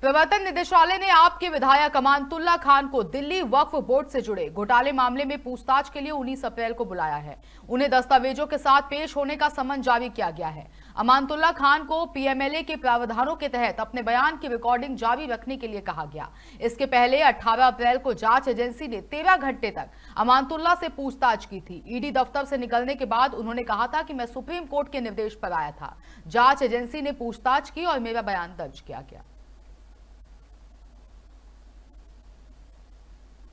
प्रवर्तन निदेशालय ने आपके विधायक अमानतुल्ला खान को दिल्ली वक्फ बोर्ड से जुड़े घोटाले मामले में पूछताछ के लिए उन्नीस अप्रैल को बुलाया है उन्हें दस्तावेजों के साथ पेश होने का समन जारी किया गया है अमानतुल्ला खान को पीएमएलए के प्रावधानों के तहत अपने बयान की रिकॉर्डिंग जारी रखने के लिए कहा गया इसके पहले अठारह अप्रैल को जांच एजेंसी ने तेरह घंटे तक अमानतुल्ला से पूछताछ की थी ईडी दफ्तर से निकलने के बाद उन्होंने कहा था कि मैं सुप्रीम कोर्ट के निर्देश पर आया था जांच एजेंसी ने पूछताछ की और मेरा बयान दर्ज किया गया